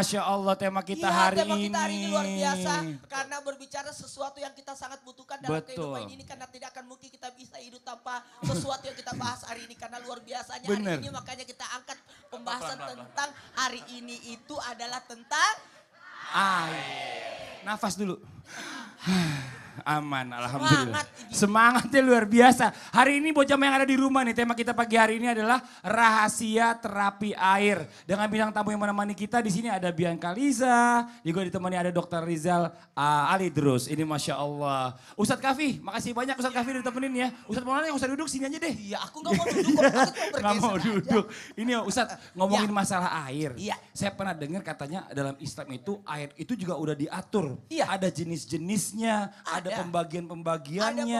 Masya Allah tema kita iya, hari tema kita hari ini. luar biasa karena berbicara sesuatu yang kita sangat butuhkan dalam Betul. kehidupan ini karena tidak akan mungkin kita bisa hidup tanpa sesuatu yang kita bahas hari ini karena luar biasanya Bener. hari ini makanya kita angkat pembahasan pelan, pelan, tentang hari ini itu adalah tentang air. Nafas dulu. Aman alhamdulillah. Semangat Semangatnya luar biasa. Hari ini buat jamaah yang ada di rumah nih, tema kita pagi hari ini adalah rahasia terapi air. Dengan bintang tamu yang menemani kita di sini ada Bianca Liza, juga ditemani ada Dokter Rizal uh, Ali Ini masya Allah. Ustadz Kafi, makasih banyak Ustadz Kafi udah ditemenin ya. Ustadz Maulana yang Ustadz duduk sini aja deh. Iya, aku nggak mau duduk, aku nggak mau duduk. Ini Ustadz ngomongin ya. masalah air. Iya. Saya pernah dengar katanya dalam Islam itu air itu juga udah diatur. Iya. Ada jenis-jenisnya, ada pembagian-pembagiannya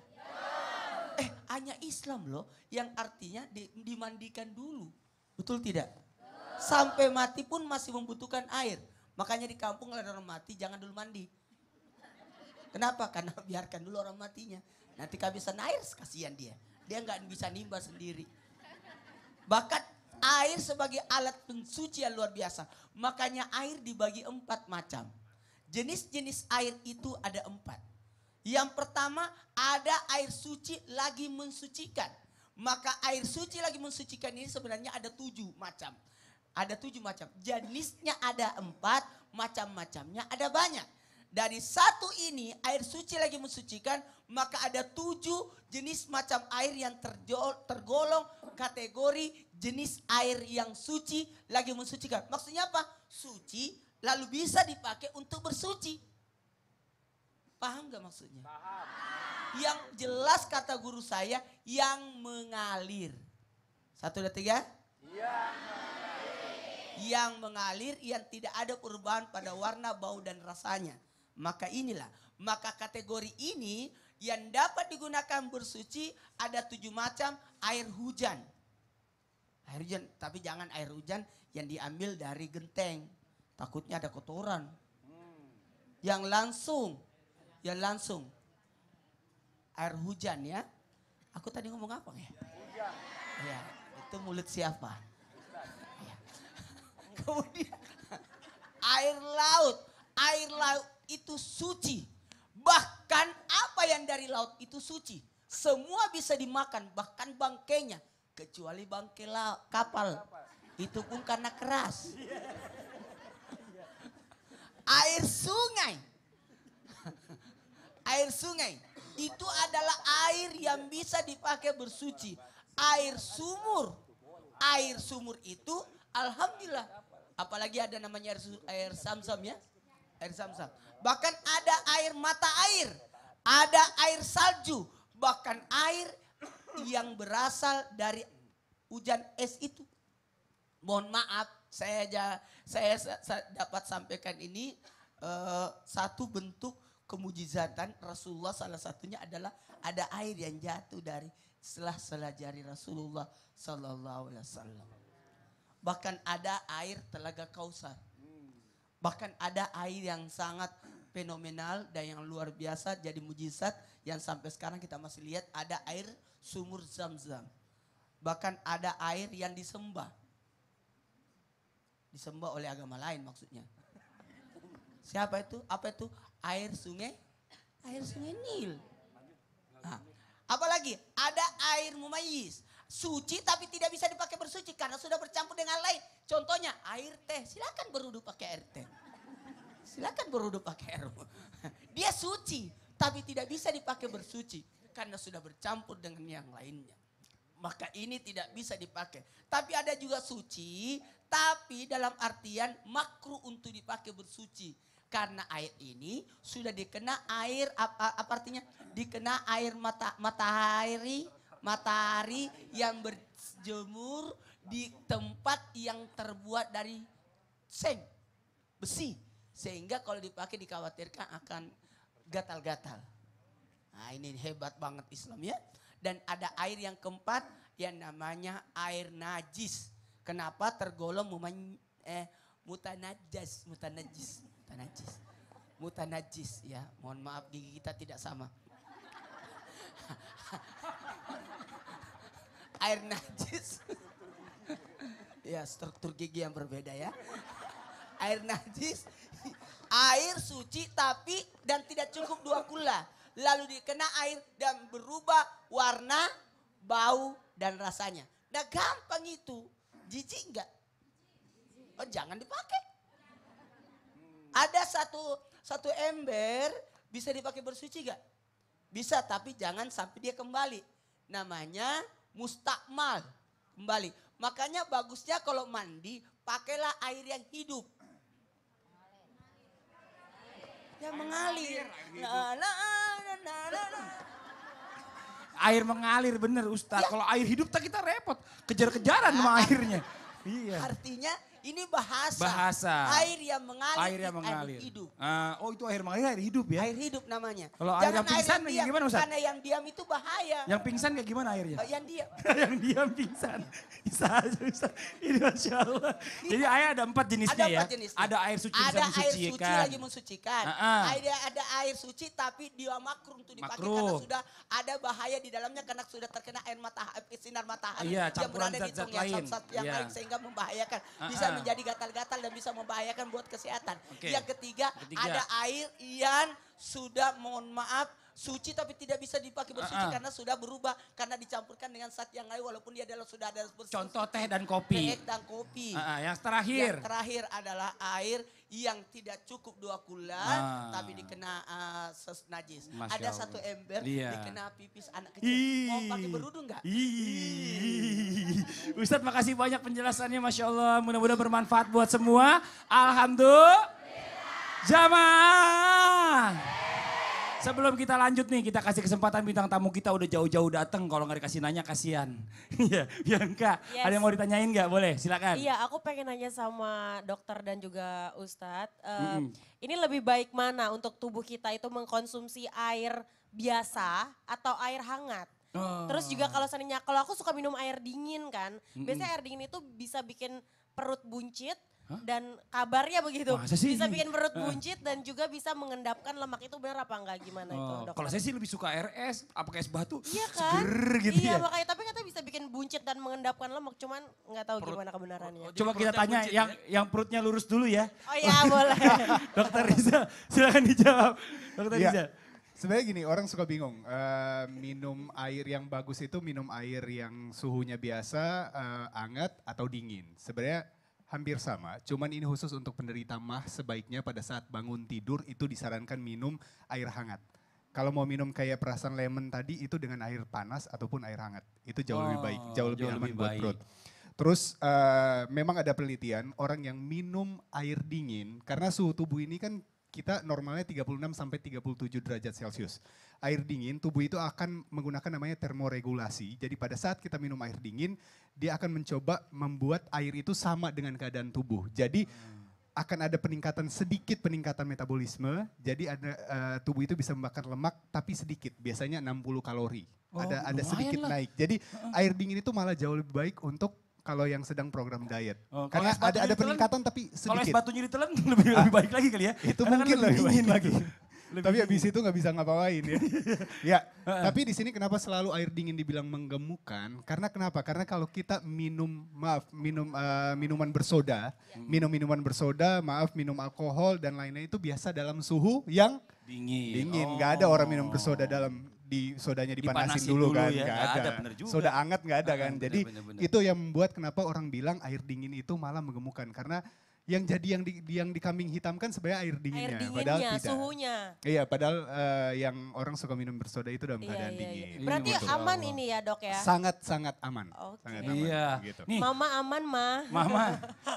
Eh, hanya Islam loh yang artinya di, dimandikan dulu. Betul tidak? Sampai mati pun masih membutuhkan air. Makanya di kampung kalau ada orang mati jangan dulu mandi. Kenapa? Karena biarkan dulu orang matinya. Nanti kehabisan air, kasihan dia. Dia nggak bisa nimba sendiri. Bahkan air sebagai alat yang luar biasa. Makanya air dibagi empat macam. Jenis-jenis air itu ada empat. Yang pertama ada air suci lagi mensucikan. Maka air suci lagi mensucikan ini sebenarnya ada tujuh macam. Ada tujuh macam. Jenisnya ada empat, macam-macamnya ada banyak. Dari satu ini air suci lagi mensucikan maka ada tujuh jenis macam air yang tergolong kategori jenis air yang suci lagi mensucikan. Maksudnya apa? Suci lalu bisa dipakai untuk bersuci. Paham gak maksudnya? Paham. Yang jelas kata guru saya, yang mengalir. Satu, dua, tiga. Yang mengalir. Yang mengalir, yang tidak ada perubahan pada warna, bau, dan rasanya. Maka inilah, maka kategori ini yang dapat digunakan bersuci ada tujuh macam air hujan. Air hujan, tapi jangan air hujan yang diambil dari genteng. Takutnya ada kotoran. Hmm. Yang langsung Ya langsung. Air hujan ya. Aku tadi ngomong apa ya? Hujan. Ya, itu mulut siapa? Ya. Kemudian air laut, air laut itu suci. Bahkan apa yang dari laut itu suci. Semua bisa dimakan, bahkan bangkainya. Kecuali bangkai kapal. kapal. Itu pun karena keras. Iya. Air sungai air sungai itu adalah air yang bisa dipakai bersuci. Air sumur, air sumur itu alhamdulillah. Apalagi ada namanya air, air samsam ya, air samsam. Bahkan ada air mata air, ada air salju, bahkan air yang berasal dari hujan es itu. Mohon maaf, saya saya, saya dapat sampaikan ini uh, satu bentuk kemujizatan Rasulullah salah satunya adalah ada air yang jatuh dari setelah selajari Rasulullah Sallallahu Alaihi Wasallam. Bahkan ada air telaga Kausar. Bahkan ada air yang sangat fenomenal dan yang luar biasa jadi mujizat yang sampai sekarang kita masih lihat ada air sumur zam-zam. Bahkan ada air yang disembah. Disembah oleh agama lain maksudnya. Siapa itu? Apa itu? air sungai air sungai Nil. Nah, apalagi ada air mumayis suci tapi tidak bisa dipakai bersuci karena sudah bercampur dengan lain. Contohnya air teh, silakan berudu pakai air teh. Silakan berudu pakai air. Dia suci tapi tidak bisa dipakai bersuci karena sudah bercampur dengan yang lainnya. Maka ini tidak bisa dipakai. Tapi ada juga suci, tapi dalam artian makruh untuk dipakai bersuci karena air ini sudah dikena air apa, apa artinya? Dikena air mata matahari matahari yang berjemur di tempat yang terbuat dari seng besi sehingga kalau dipakai dikhawatirkan akan gatal-gatal. Nah, ini hebat banget Islam ya. Dan ada air yang keempat yang namanya air najis. Kenapa tergolong muman, eh, mutanajis, mutanajis najis. Muta Najis, ya. Mohon maaf gigi kita tidak sama. Air najis. ya, struktur gigi yang berbeda ya. Air najis. Air suci tapi dan tidak cukup dua kula, Lalu dikena air dan berubah warna, bau, dan rasanya. Nah gampang itu. Jijik enggak? Oh jangan dipakai. Ada satu satu ember bisa dipakai bersuci gak? Bisa tapi jangan sampai dia kembali. Namanya mustakmal kembali. Makanya bagusnya kalau mandi pakailah air yang hidup. Yang mengalir. air mengalir bener Ustaz. Ya. Kalau air hidup tak kita repot. Kejar-kejaran sama ya. airnya. Iya. Artinya ini bahasa. Bahasa. Air yang mengalir. Air yang mengalir. Air hidup. Uh, oh itu air mengalir air hidup ya? Air hidup namanya. Kalau air yang pingsan air yang diam, gimana Ustaz? Karena yang diam itu bahaya. Yang pingsan kayak gimana airnya? Uh, yang diam. yang diam pingsan. Bisa aja Ustaz. Ini Masya Allah. Iya. Jadi air ada empat jenisnya ada ya? empat jenisnya. Ada air suci ada bisa mensucikan. Ada air suci lagi mensucikan. Uh -uh. Ada, ada air suci tapi dia makruh untuk dipakai kalau karena sudah ada bahaya di dalamnya karena sudah terkena air matahari, sinar matahari. Iya, campuran zat-zat lain. Yang, yang yeah. lain sehingga membahayakan. Bisa Iya. menjadi gatal-gatal dan bisa membahayakan buat kesehatan. Okay. Yang ketiga, ketiga ada air yang sudah mohon maaf suci tapi tidak bisa dipakai bersuci uh -uh. karena sudah berubah karena dicampurkan dengan saat yang lain walaupun dia adalah sudah ada bersuci. Contoh teh dan kopi. Teh dan kopi. Uh -uh. Yang terakhir. Yang terakhir adalah air yang tidak cukup dua kula ah. tapi dikena uh, ses najis. Masya Ada Allah. satu ember iya. dikena pipis anak kecil. Iii. Mau pakai berudu nggak? Ustadz makasih banyak penjelasannya Masya Allah. Mudah-mudahan bermanfaat buat semua. Alhamdulillah. Jamaah. Sebelum kita lanjut nih, kita kasih kesempatan bintang tamu kita udah jauh-jauh dateng. Kalau nggak dikasih nanya, kasihan. Iya, Bianca. Yes. Ada yang mau ditanyain nggak? Boleh, silakan. Iya, aku pengen nanya sama dokter dan juga Ustadz. Uh, mm -hmm. Ini lebih baik mana untuk tubuh kita itu mengkonsumsi air biasa atau air hangat? Oh. Terus juga kalau seandainya kalau aku suka minum air dingin kan, mm -mm. biasanya air dingin itu bisa bikin perut buncit Hah? dan kabarnya begitu bisa bikin perut buncit dan juga bisa mengendapkan lemak itu benar apa enggak gimana itu oh, dokter? Kalau saya sih lebih suka RS apa es batu iya kan? seger gitu iya, ya. Iya makanya tapi kata bisa bikin buncit dan mengendapkan lemak cuman nggak tahu perut, gimana kebenarannya. Oh, Coba kita tanya buncit, yang ya? yang perutnya lurus dulu ya. Oh iya boleh. dokter Riza silakan dijawab. Dokter ya. Riza. Sebenarnya gini, orang suka bingung. Uh, minum air yang bagus itu minum air yang suhunya biasa, uh, eh, anget atau dingin. Sebenarnya hampir sama, cuman ini khusus untuk penderita mah sebaiknya pada saat bangun tidur itu disarankan minum air hangat. Kalau mau minum kayak perasan lemon tadi itu dengan air panas ataupun air hangat. Itu jauh oh, lebih baik, oh, jauh lebih jauh aman lebih buat perut. Terus uh, memang ada penelitian orang yang minum air dingin karena suhu tubuh ini kan kita normalnya 36 sampai 37 derajat Celcius. Air dingin tubuh itu akan menggunakan namanya termoregulasi. Jadi pada saat kita minum air dingin, dia akan mencoba membuat air itu sama dengan keadaan tubuh. Jadi akan ada peningkatan sedikit peningkatan metabolisme. Jadi ada uh, tubuh itu bisa membakar lemak tapi sedikit, biasanya 60 kalori. Oh, ada ada sedikit lah. naik. Jadi uh. air dingin itu malah jauh lebih baik untuk kalau yang sedang program diet. Oh, Karena ada ada peningkatan tapi sedikit. Kalau es batunya ditelan lebih ah, lebih baik lagi kali ya. Itu Karena kan mungkin lebih, baik lagi. lebih tapi habis itu nggak bisa ngapain ya. ya. Ah. tapi di sini kenapa selalu air dingin dibilang menggemukkan? Karena kenapa? Karena kalau kita minum maaf minum uh, minuman bersoda, hmm. minum minuman bersoda, maaf minum alkohol dan lainnya itu biasa dalam suhu yang dingin. Dingin. Oh. Gak ada orang minum bersoda dalam di sodanya dipanasin, dipanasin dulu, dulu kan ya. nggak ada. Gak ada soda anget gak ada kan bener, jadi bener, bener. itu yang membuat kenapa orang bilang air dingin itu malah menggemukkan karena yang jadi yang di yang dikambing hitamkan sebenarnya air dinginnya, air dinginnya padahal tidak. suhunya. Iya, padahal uh, yang orang suka minum bersoda itu dalam iya, keadaan iya, iya. dingin. Iya, Berarti Betul. aman Allah. ini ya, Dok ya? Sangat sangat aman. Okay. Sangat aman iya. gitu. Nih. Mama aman, Ma. Mama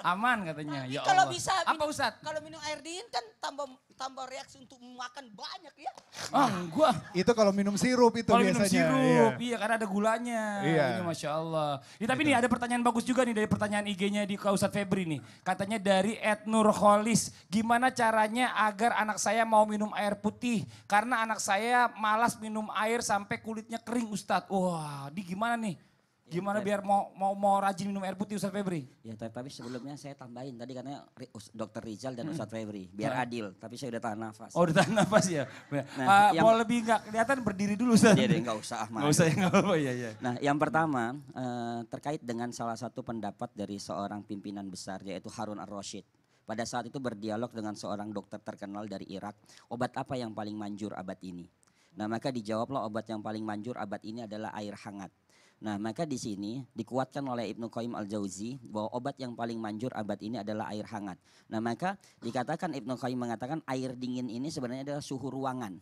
aman katanya. ya Allah. Kalau bisa minum, apa Ustaz? Kalau minum air dingin kan tambah tambah reaksi untuk makan banyak ya. Ah, gua itu kalau minum sirup itu kalo biasanya. Kalau minum sirup, iya. iya karena ada gulanya. Iya. Ini Masya Allah. Ya, tapi gitu. nih ada pertanyaan bagus juga nih dari pertanyaan IG-nya di Kausat Febri nih. Katanya dari dari Ed Holis, Gimana caranya agar anak saya mau minum air putih? Karena anak saya malas minum air sampai kulitnya kering Ustadz. Wah, di gimana nih? Ya, Gimana biar mau mau mau rajin minum air putih Ustaz Febri? Ya tapi, sebelumnya saya tambahin tadi katanya Dokter Rizal dan hmm. Ustaz Febri biar nah. adil. Tapi saya udah tahan nafas. Oh udah tahan nafas ya. Nah, uh, yang, mau lebih nggak kelihatan berdiri dulu Ustaz. Iya deh nggak usah Ahmad. Nggak usah nggak apa-apa ya ya. Nah yang pertama uh, terkait dengan salah satu pendapat dari seorang pimpinan besar yaitu Harun Ar-Rashid. Pada saat itu berdialog dengan seorang dokter terkenal dari Irak. Obat apa yang paling manjur abad ini? Nah maka dijawablah obat yang paling manjur abad ini adalah air hangat Nah, maka di sini dikuatkan oleh Ibnu Qayyim Al-Jauzi bahwa obat yang paling manjur abad ini adalah air hangat. Nah, maka dikatakan Ibnu Qayyim mengatakan air dingin ini sebenarnya adalah suhu ruangan.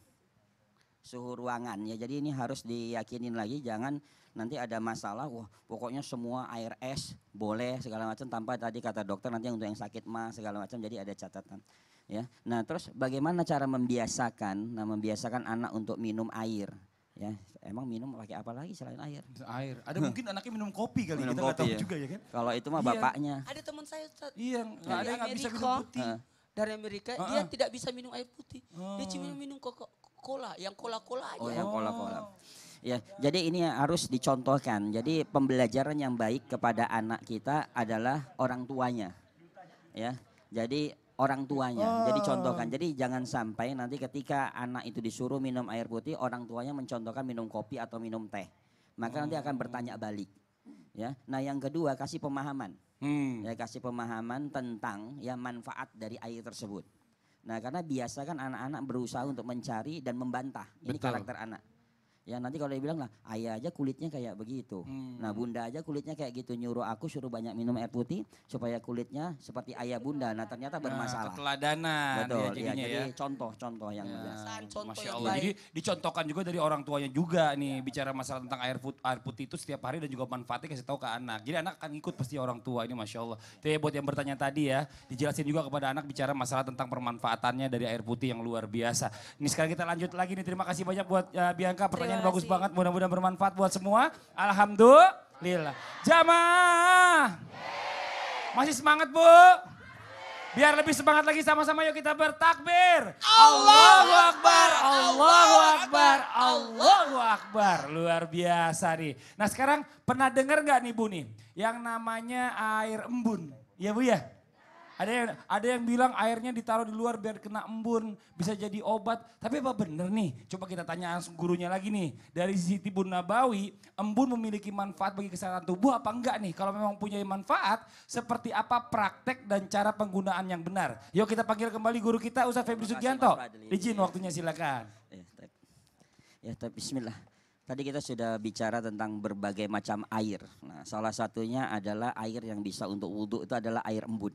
Suhu ruangan ya. Jadi ini harus diyakinin lagi jangan nanti ada masalah wah pokoknya semua air es boleh segala macam tanpa tadi kata dokter nanti untuk yang sakit mah segala macam jadi ada catatan ya. Nah, terus bagaimana cara membiasakan nah membiasakan anak untuk minum air? Ya, emang minum pakai apa lagi selain air? Air. Ada hmm. mungkin anaknya minum kopi kali, minum kita gak tahu ya. juga ya kan? Kalau itu mah iya. bapaknya. Ada teman saya Ustaz. Iya, enggak ada nggak bisa minum putih. Uh. Dari Amerika, uh -uh. dia tidak bisa minum air putih. Uh. Dia cuma oh. minum Coca-Cola, yang cola-cola aja. Oh, yang cola-cola. Oh. Ya, jadi ini harus dicontohkan. Jadi pembelajaran yang baik kepada anak kita adalah orang tuanya. Ya. Jadi orang tuanya. Oh. Jadi contohkan. Jadi jangan sampai nanti ketika anak itu disuruh minum air putih, orang tuanya mencontohkan minum kopi atau minum teh. Maka oh. nanti akan bertanya balik. Ya. Nah, yang kedua kasih pemahaman. Hmm. Ya, kasih pemahaman tentang ya manfaat dari air tersebut. Nah, karena biasa kan anak-anak berusaha untuk mencari dan membantah. Ini Betul. karakter anak. Ya nanti kalau dia bilang lah ayah aja kulitnya kayak begitu hmm. nah bunda aja kulitnya kayak gitu nyuruh aku suruh banyak minum air putih supaya kulitnya seperti ayah bunda nah ternyata nah, bermasalah nah, keteladanan ya betul ya, ya, jadi ya. contoh contoh yang ya. contoh masya allah yang jadi dicontohkan juga dari orang tuanya juga nih ya. bicara masalah tentang air putih air putih itu setiap hari dan juga manfaatnya kasih tahu ke anak jadi anak akan ikut pasti orang tua ini masya allah jadi ya, buat yang bertanya tadi ya dijelasin juga kepada anak bicara masalah tentang permanfaatannya dari air putih yang luar biasa ini sekarang kita lanjut lagi nih terima kasih banyak buat uh, Bianca pertanyaan pertanyaan bagus banget. Mudah-mudahan bermanfaat buat semua. Alhamdulillah. Jamaah. Masih semangat Bu? Biar lebih semangat lagi sama-sama yuk kita bertakbir. Allahu Akbar, Allahu Akbar, Allahu Akbar. Luar biasa nih. Nah sekarang pernah dengar gak nih Bu nih? Yang namanya air embun. Ya Bu ya? Ada yang ada yang bilang airnya ditaruh di luar biar kena embun, bisa jadi obat. Tapi apa benar nih? Coba kita tanya langsung gurunya lagi nih. Dari Siti Bun Nabawi, embun memiliki manfaat bagi kesehatan tubuh apa enggak nih? Kalau memang punya manfaat, seperti apa praktek dan cara penggunaan yang benar? Yuk kita panggil kembali guru kita Ustaz Febri Sugianto. Izin waktunya silakan. Eh, ya, tapi bismillah. Tadi kita sudah bicara tentang berbagai macam air. Nah, salah satunya adalah air yang bisa untuk wudhu itu adalah air embun.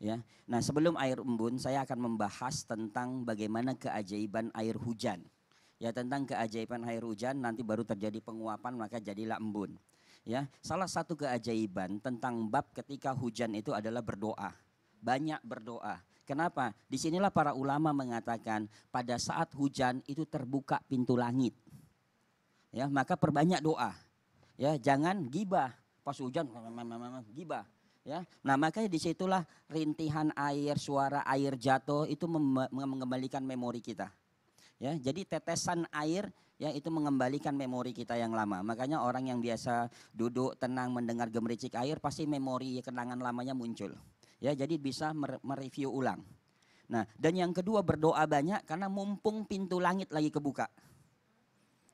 Ya. Nah sebelum air embun saya akan membahas tentang bagaimana keajaiban air hujan. Ya tentang keajaiban air hujan nanti baru terjadi penguapan maka jadilah embun. Ya, salah satu keajaiban tentang bab ketika hujan itu adalah berdoa. Banyak berdoa. Kenapa? Disinilah para ulama mengatakan pada saat hujan itu terbuka pintu langit. Ya, maka perbanyak doa. Ya, jangan gibah pas hujan gibah. Ya, nah makanya disitulah rintihan air, suara air jatuh itu mengembalikan memori kita. Ya, jadi tetesan air ya itu mengembalikan memori kita yang lama. Makanya orang yang biasa duduk tenang mendengar gemericik air pasti memori kenangan lamanya muncul. Ya, jadi bisa mereview ulang. Nah, dan yang kedua berdoa banyak karena mumpung pintu langit lagi kebuka.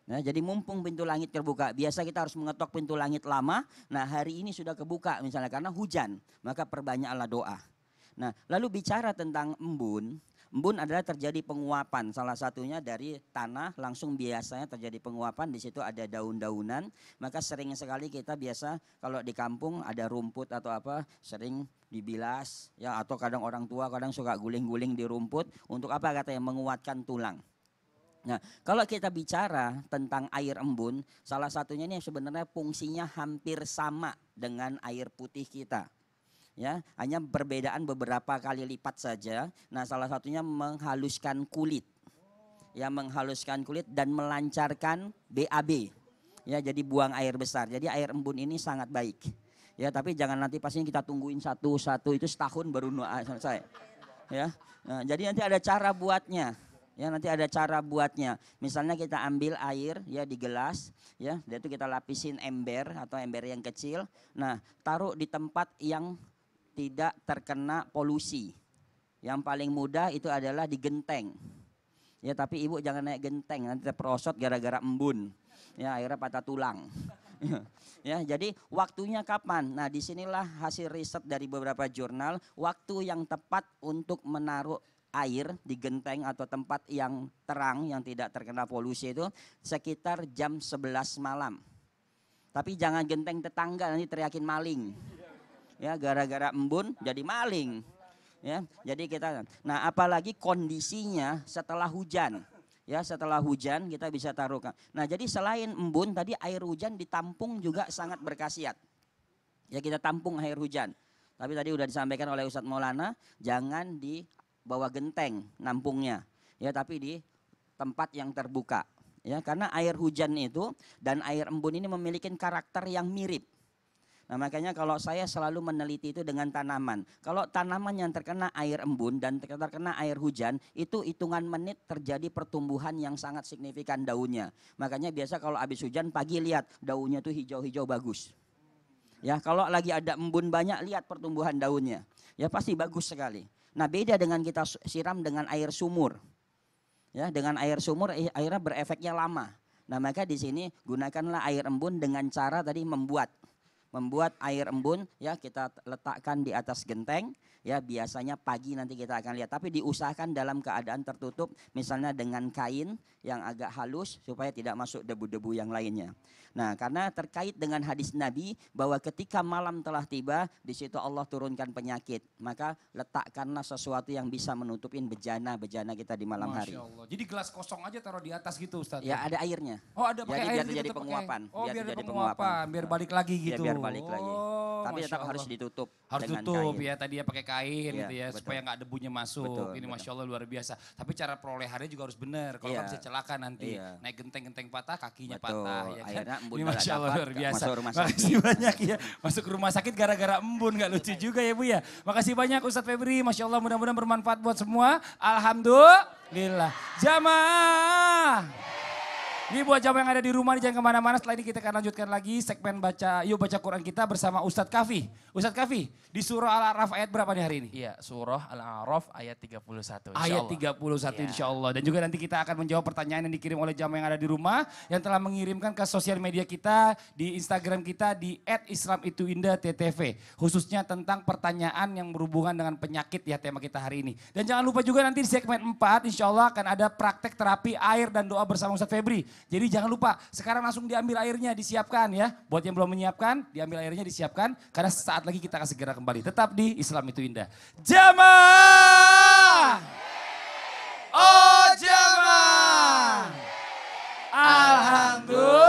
Nah, jadi mumpung pintu langit terbuka, biasa kita harus mengetok pintu langit lama. Nah, hari ini sudah kebuka misalnya karena hujan, maka perbanyaklah doa. Nah, lalu bicara tentang embun, embun adalah terjadi penguapan. Salah satunya dari tanah langsung biasanya terjadi penguapan, di situ ada daun-daunan. Maka sering sekali kita biasa kalau di kampung ada rumput atau apa, sering dibilas ya atau kadang orang tua kadang suka guling-guling di rumput untuk apa katanya menguatkan tulang. Nah, kalau kita bicara tentang air embun, salah satunya ini sebenarnya fungsinya hampir sama dengan air putih kita. Ya, hanya perbedaan beberapa kali lipat saja. Nah, salah satunya menghaluskan kulit. Ya, menghaluskan kulit dan melancarkan BAB. Ya, jadi buang air besar. Jadi air embun ini sangat baik. Ya, tapi jangan nanti pastinya kita tungguin satu-satu itu setahun baru ah, selesai. Ya. Nah, jadi nanti ada cara buatnya ya nanti ada cara buatnya. Misalnya kita ambil air ya di gelas ya, dan itu kita lapisin ember atau ember yang kecil. Nah, taruh di tempat yang tidak terkena polusi. Yang paling mudah itu adalah di genteng. Ya, tapi ibu jangan naik genteng nanti terperosot gara-gara embun. Ya, akhirnya patah tulang. ya, jadi waktunya kapan? Nah, disinilah hasil riset dari beberapa jurnal, waktu yang tepat untuk menaruh air di genteng atau tempat yang terang yang tidak terkena polusi itu sekitar jam 11 malam. Tapi jangan genteng tetangga nanti teriakin maling. Ya, gara-gara embun jadi maling. Ya, jadi kita nah apalagi kondisinya setelah hujan. Ya, setelah hujan kita bisa taruhkan. Nah, jadi selain embun tadi air hujan ditampung juga sangat berkhasiat. Ya, kita tampung air hujan. Tapi tadi sudah disampaikan oleh Ustadz Maulana, jangan di bawa genteng nampungnya ya tapi di tempat yang terbuka ya karena air hujan itu dan air embun ini memiliki karakter yang mirip Nah makanya kalau saya selalu meneliti itu dengan tanaman. Kalau tanaman yang terkena air embun dan terkena air hujan, itu hitungan menit terjadi pertumbuhan yang sangat signifikan daunnya. Makanya biasa kalau habis hujan pagi lihat daunnya tuh hijau-hijau bagus. Ya kalau lagi ada embun banyak lihat pertumbuhan daunnya. Ya pasti bagus sekali. Nah beda dengan kita siram dengan air sumur. Ya, dengan air sumur eh, airnya berefeknya lama. Nah maka di sini gunakanlah air embun dengan cara tadi membuat membuat air embun ya kita letakkan di atas genteng ya biasanya pagi nanti kita akan lihat tapi diusahakan dalam keadaan tertutup misalnya dengan kain yang agak halus supaya tidak masuk debu-debu yang lainnya. Nah, karena terkait dengan hadis Nabi bahwa ketika malam telah tiba di situ Allah turunkan penyakit, maka letakkanlah sesuatu yang bisa menutupin bejana-bejana kita di malam Masya hari. Allah. Jadi gelas kosong aja taruh di atas gitu Ustaz. Ya, ada airnya. Oh, ada pakai Jadi air biar terjadi gitu penguapan. Oh, biar, biar terjadi penguapan. penguapan. Biar balik lagi ya, gitu. Ya, biar balik balik lagi. Oh, Tapi tetap Allah. harus ditutup. Harus tutup kain. ya tadi ya pakai kain ya, gitu ya betul. supaya nggak debunya masuk. Betul, Ini betul. masya Allah luar biasa. Tapi cara perolehannya juga harus benar. Kalau ya. nggak bisa celaka nanti ya. naik genteng-genteng patah kakinya betul. patah. Ya kan? Ini masya Allah luar biasa. Masuk rumah sakit. Makasih banyak ya. Masuk rumah sakit gara-gara embun nggak lucu iya. juga ya bu ya. Makasih banyak Ustadz Febri. Masya Allah mudah-mudahan bermanfaat buat semua. Alhamdulillah. Jamaah. Ini buat jawab yang ada di rumah, jangan kemana-mana. Setelah ini kita akan lanjutkan lagi segmen baca, yuk baca Quran kita bersama Ustadz Kafi. Ustadz Kafi, di surah Al-A'raf ayat berapa nih hari ini? Iya, surah Al-A'raf ayat 31. Insya ayat 31 ya. insya Allah. Dan juga nanti kita akan menjawab pertanyaan yang dikirim oleh jamaah yang ada di rumah, yang telah mengirimkan ke sosial media kita, di Instagram kita, di at Islam itu indah TTV. Khususnya tentang pertanyaan yang berhubungan dengan penyakit ya tema kita hari ini. Dan jangan lupa juga nanti di segmen 4, insya Allah akan ada praktek terapi air dan doa bersama Ustadz Febri. Jadi jangan lupa, sekarang langsung diambil airnya, disiapkan ya. Buat yang belum menyiapkan, diambil airnya, disiapkan. Karena saat lagi kita akan segera kembali. Tetap di Islam itu indah. Jamaah! Oh jamaah! Alhamdulillah.